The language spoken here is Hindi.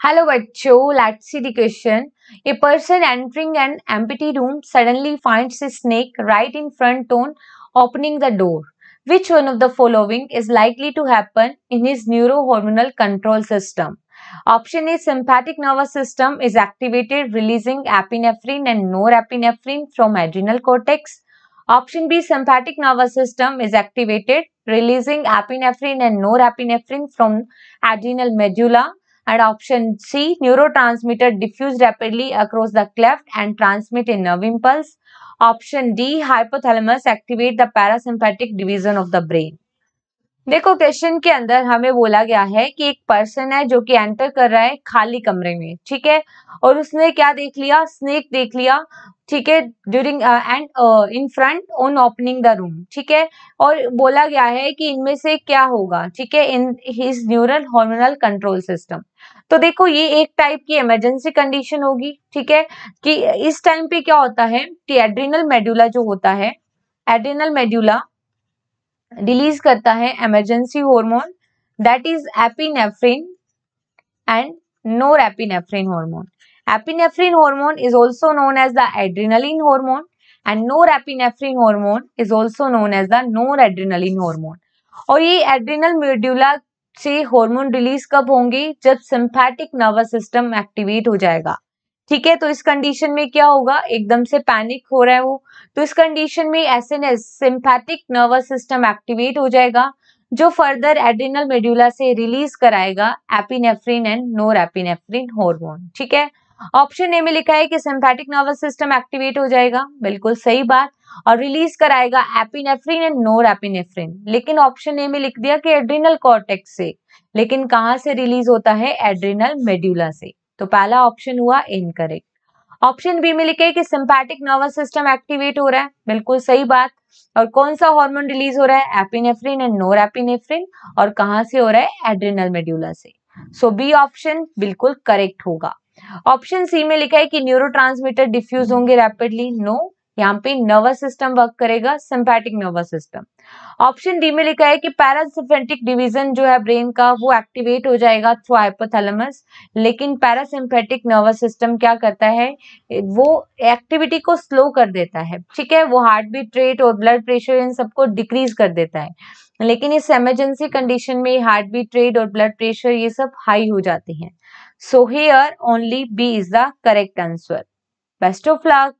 Hello Vacho, let's see the question. A person entering an empty room suddenly finds a snake right in front on opening the door. Which one of the following is likely to happen in his neurohormonal control system? Option A sympathetic nervous system is activated releasing epinephrine and norepinephrine from adrenal cortex. Option B sympathetic nervous system is activated releasing epinephrine and norepinephrine from adrenal medulla. And option C, neurotransmitter diffuse rapidly across the cleft and transmit a nerve impulse. Option D, hypothalamus activate the parasympathetic division of the brain. देखो क्वेश्चन के अंदर हमें बोला गया है कि एक पर्सन है जो कि एंटर कर रहा है खाली कमरे में ठीक है और उसने क्या देख लिया स्नेक देख लिया ठीक है during and in front on opening the room ठीक है और बोला गया है कि इनमें से क्या होगा ठीक है in his neural hormonal control system तो देखो ये एक टाइप की इमरजेंसी कंडीशन होगी ठीक है कि इस टाइम पे क्या होता है कि एड्रिनल मेड्यूला जो होता है एड्रिनल मेड्यूला रिलीज करता है emergency hormone that is epinephrine and norepinephrine hormone epinephrine hormone is also known as the adrenaline hormone and epinephrine hormone is also known as the noradrenaline hormone और ये एड्रीनल मेड्यूला से हार्मोन रिलीज कब होंगे जब सिंपैटिक नर्वस सिस्टम एक्टिवेट हो जाएगा ठीक है तो इस कंडीशन में क्या होगा एकदम से पैनिक हो रहा है वो तो इस कंडीशन में S N S sympathetic nervous system activate हो जाएगा जो फर्दर एड्रिनल मेड्यूला से रिलीज कराएगा epinephrine and norepinephrine hormone ठीक है ऑप्शन ए में लिखा है कि सिंपैथिक नर्वस सिस्टम एक्टिवेट हो जाएगा बिल्कुल सही बात और रिलीज कराएगा एपिनेफ्रिन एंड एपिनेफ्रिन लेकिन ऑप्शन ए में लिख दिया कि एड्रिनल कॉर्टेक्स से लेकिन कहाँ से रिलीज होता है एड्रिनल मेड्यूला से तो पहला ऑप्शन हुआ इनकरेक्ट ऑप्शन बी में लिखे कि सिंपैटिक नर्वस सिस्टम एक्टिवेट हो रहा है बिल्कुल सही बात और कौन सा हार्मोन रिलीज हो रहा है एपिनेफ्रिन एंड नोर एपिनेफ्रिन और कहां से हो रहा है एड्रिनल मेड्यूला से सो बी ऑप्शन बिल्कुल करेक्ट होगा ऑप्शन सी में लिखा है कि न्यूरो डिफ्यूज होंगे रैपिडली नो यहाँ पे नर्वस सिस्टम वर्क करेगा sympathetic nervous system option D में लिखा है कि पैरासिम्पेटिक डिवीजन जो है ब्रेन का वो एक्टिवेट हो जाएगा थ्रू हाइपोथैलेमस लेकिन पैरासिम्पेटिक नर्वस सिस्टम क्या करता है वो एक्टिविटी को स्लो कर देता है ठीक है वो हार्ट बीट रेट और ब्लड प्रेशर इन सबको डिक्रीज कर देता है लेकिन इस एमरजेंसी कंडीशन में हार्ट बीट रेट और ब्लड प्रेशर ये सब हाई हो जाते हैं so here only B is the correct answer best of luck